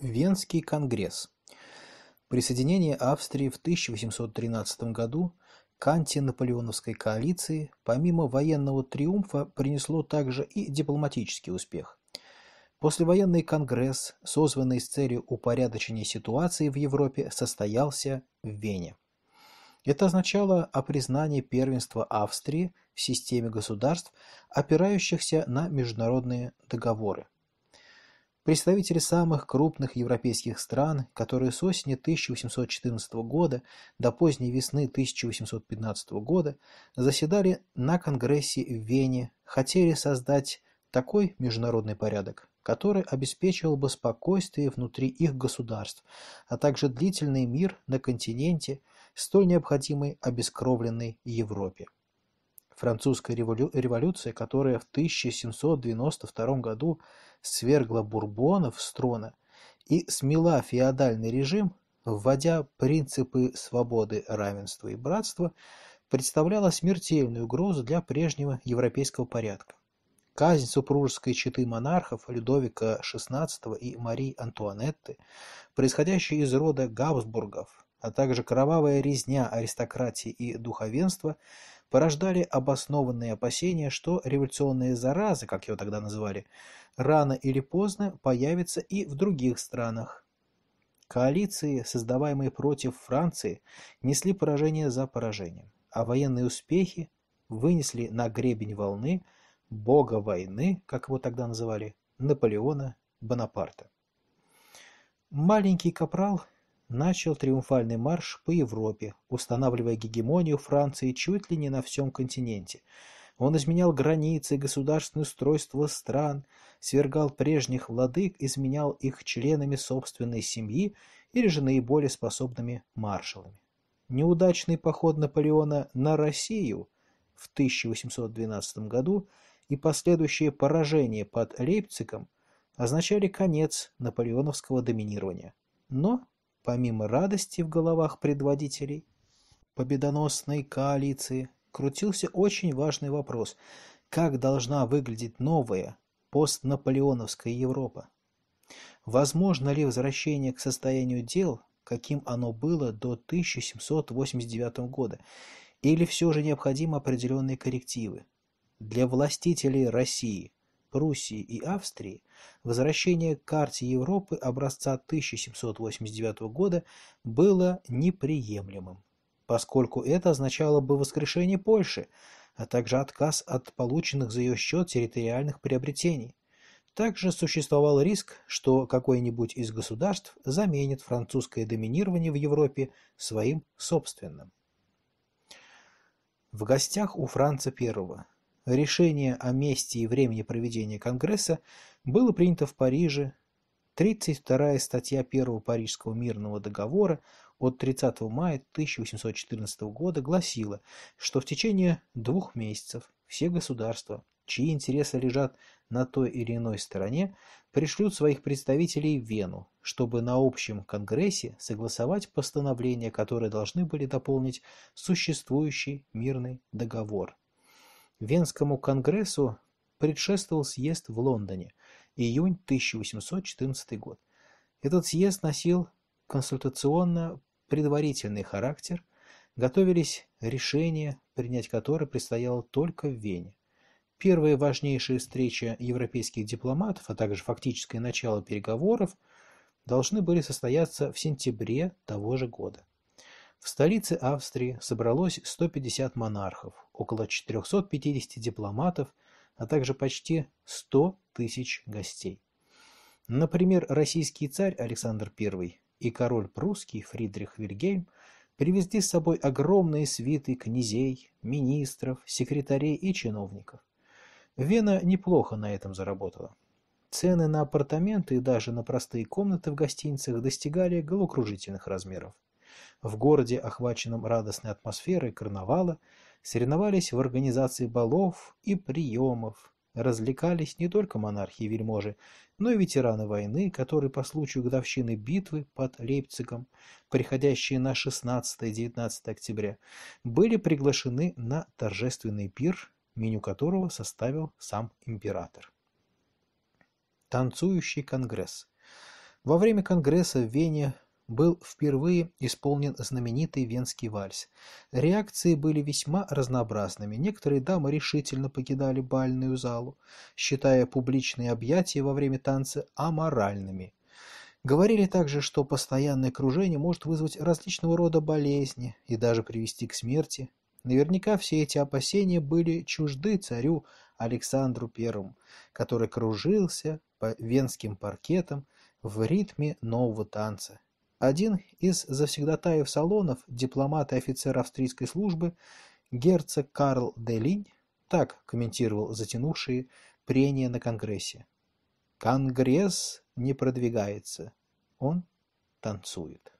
Венский конгресс. Присоединение Австрии в 1813 году к антинаполеоновской коалиции помимо военного триумфа принесло также и дипломатический успех. Послевоенный конгресс, созванный с целью упорядочения ситуации в Европе, состоялся в Вене. Это означало о признании первенства Австрии в системе государств, опирающихся на международные договоры представители самых крупных европейских стран, которые с осени 1814 года до поздней весны 1815 года заседали на Конгрессе в Вене, хотели создать такой международный порядок, который обеспечивал бы спокойствие внутри их государств, а также длительный мир на континенте, столь необходимой обескровленной Европе. Французская револю революция, которая в 1792 году свергла бурбонов с трона и смела феодальный режим, вводя принципы свободы, равенства и братства, представляла смертельную угрозу для прежнего европейского порядка. Казнь супружеской четы монархов Людовика XVI и Марии Антуанетты, происходящая из рода Габсбургов, а также кровавая резня аристократии и духовенства – порождали обоснованные опасения, что революционные заразы, как его тогда называли, рано или поздно появятся и в других странах. Коалиции, создаваемые против Франции, несли поражение за поражением, а военные успехи вынесли на гребень волны бога войны, как его тогда называли, Наполеона Бонапарта. Маленький капрал начал триумфальный марш по Европе, устанавливая гегемонию Франции чуть ли не на всем континенте. Он изменял границы, и государственное устройство стран, свергал прежних владык, изменял их членами собственной семьи или же наиболее способными маршалами. Неудачный поход Наполеона на Россию в 1812 году и последующее поражение под Лейпцигом означали конец наполеоновского доминирования. Но Помимо радости в головах предводителей победоносной коалиции крутился очень важный вопрос – как должна выглядеть новая постнаполеоновская Европа? Возможно ли возвращение к состоянию дел, каким оно было до 1789 года, или все же необходимы определенные коррективы? Для властителей России Пруссии и Австрии, возвращение к карте Европы образца 1789 года было неприемлемым, поскольку это означало бы воскрешение Польши, а также отказ от полученных за ее счет территориальных приобретений. Также существовал риск, что какое-нибудь из государств заменит французское доминирование в Европе своим собственным. В гостях у Франца I Решение о месте и времени проведения Конгресса было принято в Париже 32 статья Первого Парижского мирного договора от 30 мая 1814 года гласила, что в течение двух месяцев все государства, чьи интересы лежат на той или иной стороне, пришлют своих представителей в Вену, чтобы на общем конгрессе согласовать постановления, которые должны были дополнить существующий мирный договор. Венскому конгрессу предшествовал съезд в Лондоне, июнь 1814 год. Этот съезд носил консультационно-предварительный характер, готовились решения, принять которые предстояло только в Вене. Первая важнейшая встреча европейских дипломатов, а также фактическое начало переговоров должны были состояться в сентябре того же года. В столице Австрии собралось 150 монархов, около 450 дипломатов, а также почти 100 тысяч гостей. Например, российский царь Александр I и король прусский Фридрих Вильгельм привезли с собой огромные свиты князей, министров, секретарей и чиновников. Вена неплохо на этом заработала. Цены на апартаменты и даже на простые комнаты в гостиницах достигали головокружительных размеров. В городе, охваченном радостной атмосферой карнавала, соревновались в организации балов и приемов. Развлекались не только монархи и вельможи, но и ветераны войны, которые по случаю годовщины битвы под Лейпцигом, приходящие на 16-19 октября, были приглашены на торжественный пир, меню которого составил сам император. Танцующий конгресс. Во время конгресса в Вене был впервые исполнен знаменитый венский вальс. Реакции были весьма разнообразными. Некоторые дамы решительно покидали бальную залу, считая публичные объятия во время танца аморальными. Говорили также, что постоянное кружение может вызвать различного рода болезни и даже привести к смерти. Наверняка все эти опасения были чужды царю Александру I, который кружился по венским паркетам в ритме нового танца, один из завсегдатаев салонов, дипломат и офицер австрийской службы, герцог Карл де Линь, так комментировал затянувшие прения на Конгрессе. «Конгресс не продвигается, он танцует».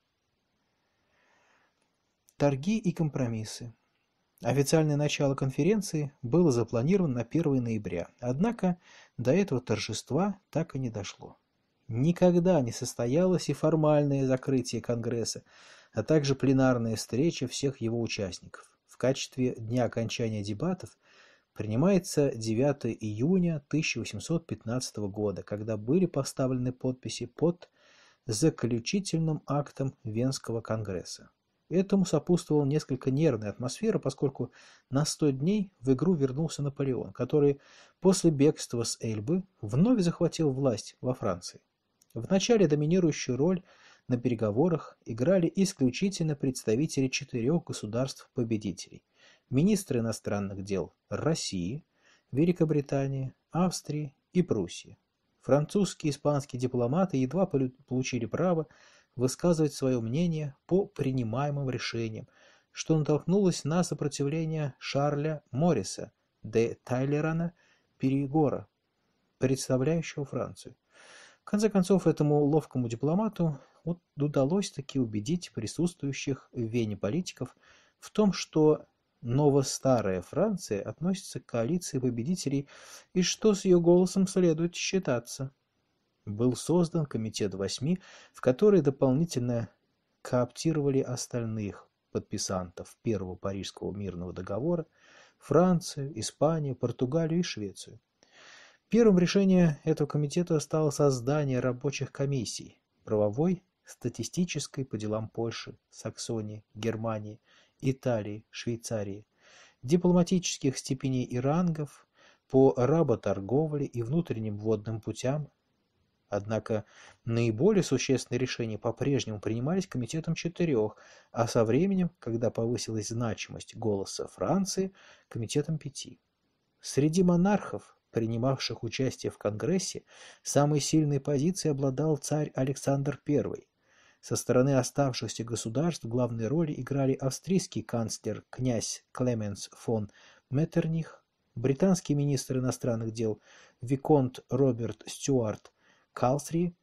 Торги и компромиссы. Официальное начало конференции было запланировано на 1 ноября, однако до этого торжества так и не дошло никогда не состоялось и формальное закрытие Конгресса, а также пленарная встреча всех его участников. В качестве дня окончания дебатов принимается 9 июня 1815 года, когда были поставлены подписи под заключительным актом Венского конгресса. Этому сопутствовала несколько нервная атмосфера, поскольку на 100 дней в игру вернулся Наполеон, который после бегства с Эльбы вновь захватил власть во Франции. Вначале доминирующую роль на переговорах играли исключительно представители четырех государств-победителей – министры иностранных дел России, Великобритании, Австрии и Пруссии. Французские и испанские дипломаты едва получили право высказывать свое мнение по принимаемым решениям, что натолкнулось на сопротивление Шарля Морриса де Тайлерана Перегора, представляющего Францию конце концов, этому ловкому дипломату удалось таки убедить присутствующих в Вене политиков в том, что ново-старая Франция относится к коалиции победителей и что с ее голосом следует считаться. Был создан комитет восьми, в который дополнительно кооптировали остальных подписантов Первого Парижского мирного договора Францию, Испанию, Португалию и Швецию. Первым решением этого комитета стало создание рабочих комиссий – правовой, статистической по делам Польши, Саксонии, Германии, Италии, Швейцарии, дипломатических степеней и рангов, по работорговле и внутренним водным путям. Однако наиболее существенные решения по-прежнему принимались комитетом четырех, а со временем, когда повысилась значимость голоса Франции, комитетом пяти. Среди монархов принимавших участие в Конгрессе, самой сильной позицией обладал царь Александр I. Со стороны оставшихся государств главной роли играли австрийский канцлер князь Клеменс фон Меттерних, британский министр иностранных дел Виконт Роберт Стюарт Калсри,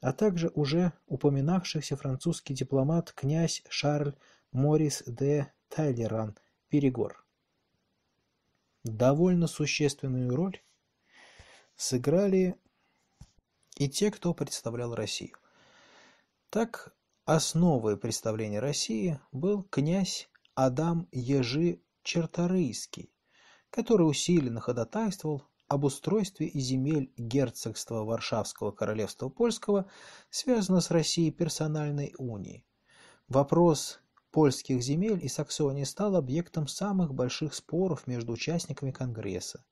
а также уже упоминавшийся французский дипломат князь Шарль Морис де Тайлеран Перегор. Довольно существенную роль сыграли и те, кто представлял Россию. Так, основой представления России был князь Адам Ежи Черторийский, который усиленно ходатайствовал об устройстве земель герцогства Варшавского королевства польского связано с Россией персональной унии. Вопрос польских земель и Саксонии стал объектом самых больших споров между участниками Конгресса.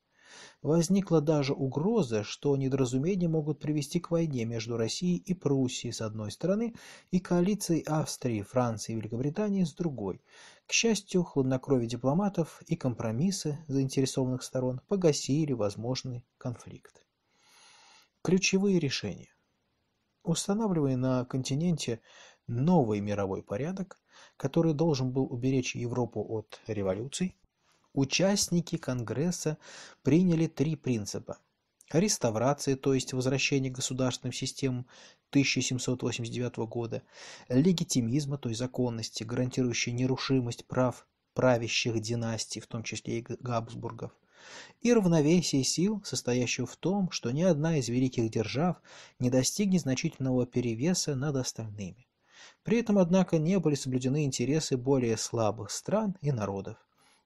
Возникла даже угроза, что недоразумения могут привести к войне между Россией и Пруссией с одной стороны и коалицией Австрии, Франции и Великобритании с другой. К счастью, хладнокровие дипломатов и компромиссы заинтересованных сторон погасили возможный конфликт. Ключевые решения. Устанавливая на континенте новый мировой порядок, который должен был уберечь Европу от революций, Участники Конгресса приняли три принципа. Реставрации, то есть возвращение государственным системам 1789 года, легитимизма, то есть законности, гарантирующей нерушимость прав правящих династий, в том числе и Габсбургов, и равновесие сил, состоящего в том, что ни одна из великих держав не достигнет значительного перевеса над остальными. При этом, однако, не были соблюдены интересы более слабых стран и народов.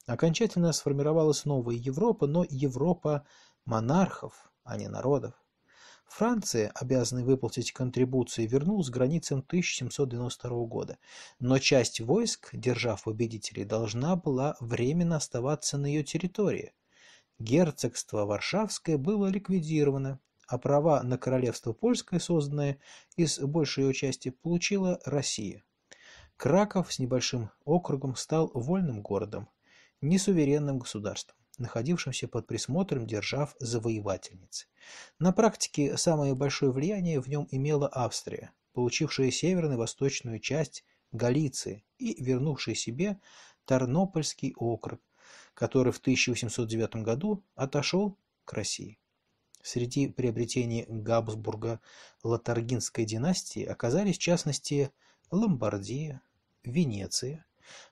Окончательно сформировалась новая Европа, но Европа монархов, а не народов. Франция, обязанная выплатить контрибуции, вернулась к границам 1792 года, но часть войск, держав победителей, должна была временно оставаться на ее территории. Герцогство Варшавское было ликвидировано, а права на королевство польское, созданное из большей его части, получила Россия. Краков с небольшим округом стал вольным городом, несуверенным государством, находившимся под присмотром держав завоевательниц. На практике самое большое влияние в нем имела Австрия, получившая северно-восточную часть Галиции и вернувшая себе Тарнопольский округ, который в 1809 году отошел к России. Среди приобретений Габсбурга Лотаргинской династии оказались в частности Ломбардия, Венеция,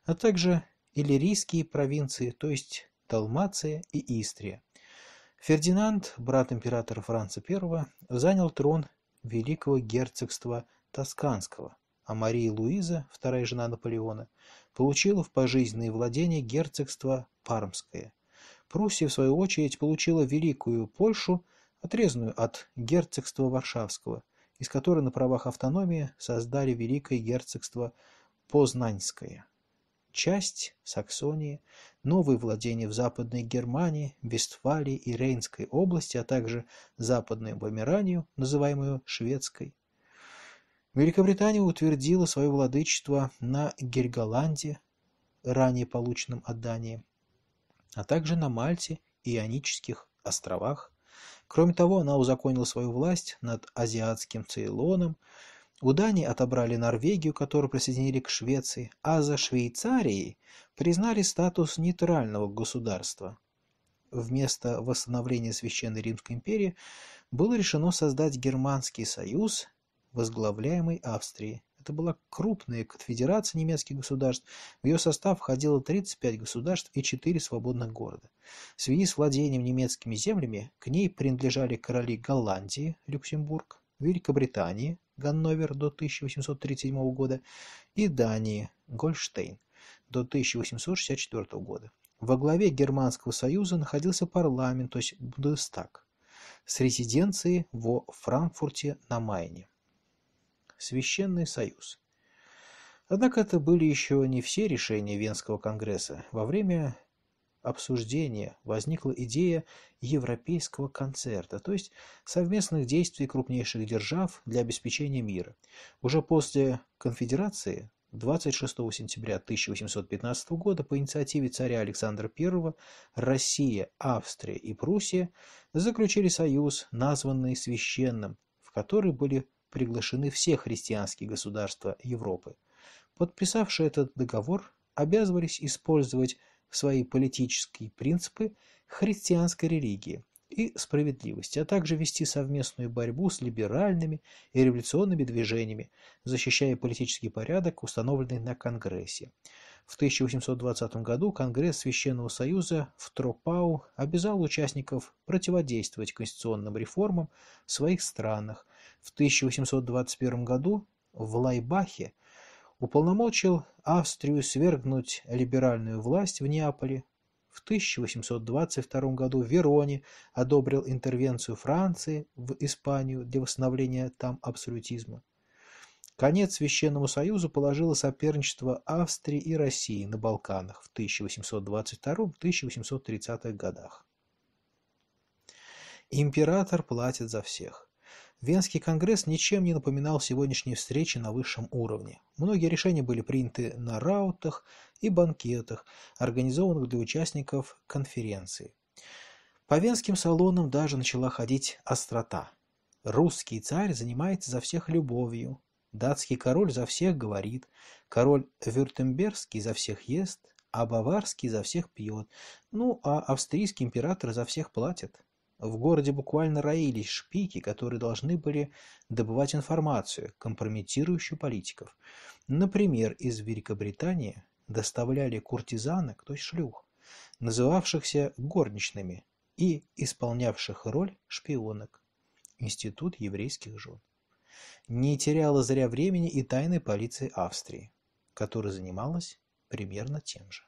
а также Иллирийские провинции, то есть Талмация и Истрия. Фердинанд, брат императора Франца I, занял трон Великого герцогства Тосканского, а Мария Луиза, вторая жена Наполеона, получила в пожизненные владения герцогство Пармское. Пруссия, в свою очередь, получила Великую Польшу, отрезанную от герцогства Варшавского, из которой на правах автономии создали Великое герцогство Познанское часть Саксонии, новые владения в Западной Германии, Вестфалии и Рейнской области, а также Западную Бомеранию, называемую Шведской. Великобритания утвердила свое владычество на Герголанде, ранее полученном от Дании, а также на Мальте и Ионических островах. Кроме того, она узаконила свою власть над азиатским Цейлоном, у Дании отобрали Норвегию, которую присоединили к Швеции, а за Швейцарией признали статус нейтрального государства. Вместо восстановления Священной Римской империи было решено создать Германский союз, возглавляемый Австрией. Это была крупная конфедерация немецких государств. В ее состав входило 35 государств и 4 свободных города. В связи с владением немецкими землями к ней принадлежали короли Голландии, Люксембург, Великобритании, Ганновер до 1837 года и Дании, Гольштейн до 1864 года. Во главе Германского союза находился парламент, то есть Бундестаг, с резиденцией во Франкфурте на Майне. Священный союз. Однако это были еще не все решения Венского конгресса. Во время обсуждения возникла идея европейского концерта, то есть совместных действий крупнейших держав для обеспечения мира. Уже после конфедерации 26 сентября 1815 года по инициативе царя Александра I Россия, Австрия и Пруссия заключили союз, названный священным, в который были приглашены все христианские государства Европы. Подписавшие этот договор обязывались использовать свои политические принципы христианской религии и справедливости, а также вести совместную борьбу с либеральными и революционными движениями, защищая политический порядок, установленный на Конгрессе. В 1820 году Конгресс Священного Союза в Тропау обязал участников противодействовать конституционным реформам в своих странах. В 1821 году в Лайбахе уполномочил Австрию свергнуть либеральную власть в Неаполе. В 1822 году в Вероне одобрил интервенцию Франции в Испанию для восстановления там абсолютизма. Конец Священному Союзу положило соперничество Австрии и России на Балканах в 1822-1830 годах. Император платит за всех. Венский конгресс ничем не напоминал сегодняшние встречи на высшем уровне. Многие решения были приняты на раутах и банкетах, организованных для участников конференции. По венским салонам даже начала ходить острота. Русский царь занимается за всех любовью, датский король за всех говорит, король вюртембергский за всех ест, а баварский за всех пьет, ну а австрийский император за всех платит. В городе буквально роились шпики, которые должны были добывать информацию, компрометирующую политиков. Например, из Великобритании доставляли куртизанок, то есть шлюх, называвшихся горничными и исполнявших роль шпионок. Институт еврейских жен. Не теряла зря времени и тайной полиции Австрии, которая занималась примерно тем же.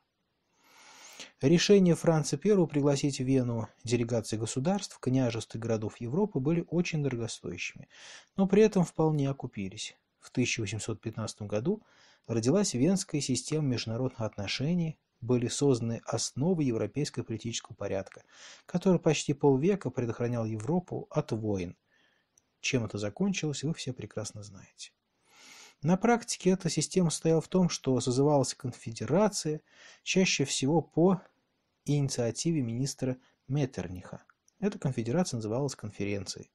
Решение Франца I пригласить в Вену делегации государств, княжеств и городов Европы были очень дорогостоящими, но при этом вполне окупились. В 1815 году родилась Венская система международных отношений, были созданы основы европейского политического порядка, который почти полвека предохранял Европу от войн. Чем это закончилось, вы все прекрасно знаете. На практике эта система состояла в том, что созывалась конфедерация, чаще всего по инициативе министра Меттерниха. Эта конфедерация называлась конференцией.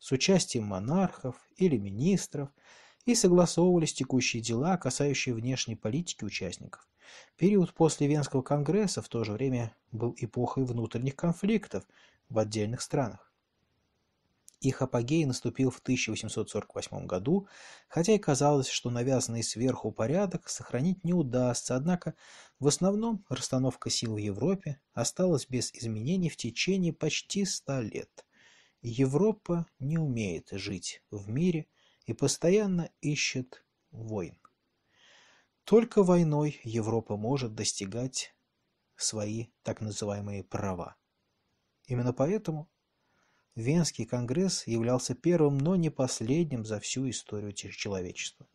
С участием монархов или министров и согласовывались текущие дела, касающие внешней политики участников. Период после Венского конгресса в то же время был эпохой внутренних конфликтов в отдельных странах. Их апогей наступил в 1848 году, хотя и казалось, что навязанный сверху порядок сохранить не удастся, однако в основном расстановка сил в Европе осталась без изменений в течение почти ста лет. Европа не умеет жить в мире и постоянно ищет войн. Только войной Европа может достигать свои так называемые права. Именно поэтому Венский конгресс являлся первым, но не последним за всю историю человечества.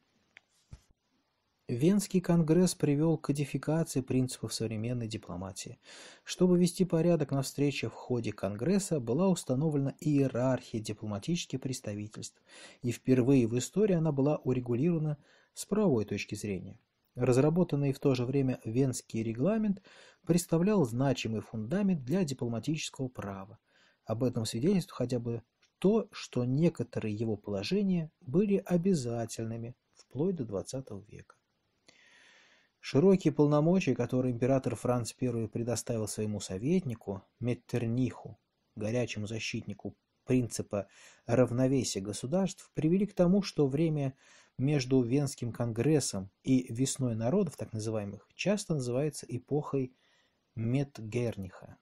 Венский конгресс привел к кодификации принципов современной дипломатии. Чтобы вести порядок на встрече в ходе конгресса, была установлена иерархия дипломатических представительств, и впервые в истории она была урегулирована с правовой точки зрения. Разработанный в то же время Венский регламент представлял значимый фундамент для дипломатического права. Об этом свидетельствует хотя бы то, что некоторые его положения были обязательными вплоть до XX века. Широкие полномочия, которые император Франц I предоставил своему советнику Меттерниху, горячему защитнику принципа равновесия государств, привели к тому, что время между Венским конгрессом и весной народов, так называемых, часто называется эпохой Метгерниха.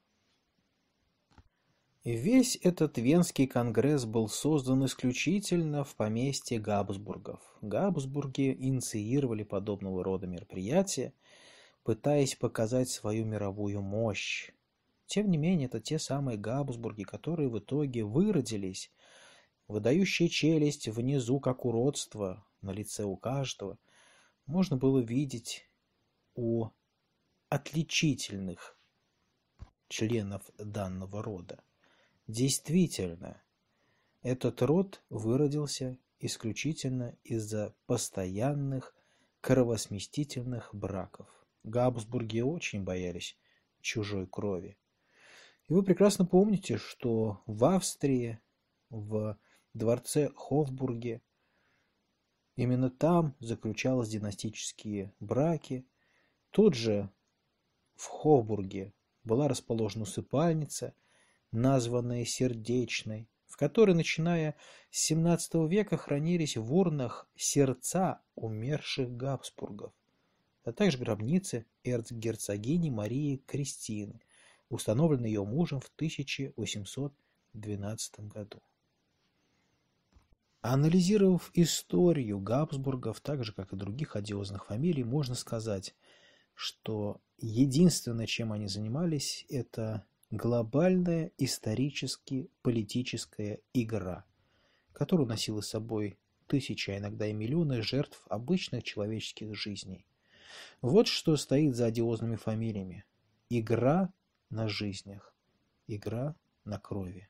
Весь этот Венский конгресс был создан исключительно в поместье Габсбургов. Габсбурги инициировали подобного рода мероприятия, пытаясь показать свою мировую мощь. Тем не менее, это те самые Габсбурги, которые в итоге выродились, выдающие челюсть внизу, как уродство, на лице у каждого, можно было видеть у отличительных членов данного рода. Действительно, этот род выродился исключительно из-за постоянных кровосместительных браков. Габсбурги очень боялись чужой крови. И вы прекрасно помните, что в Австрии, в дворце Хофбурге, именно там заключались династические браки. Тут же в Хофбурге была расположена усыпальница – названной сердечной, в которой, начиная с XVII века, хранились в урнах сердца умерших Габсбургов, а также гробницы эрцгерцогини Марии Кристины, установленной ее мужем в 1812 году. Анализировав историю Габсбургов, так же, как и других одиозных фамилий, можно сказать, что единственное, чем они занимались, это глобальная исторически-политическая игра, которую носила собой тысячи, а иногда и миллионы жертв обычных человеческих жизней. Вот что стоит за одиозными фамилиями. Игра на жизнях, игра на крови.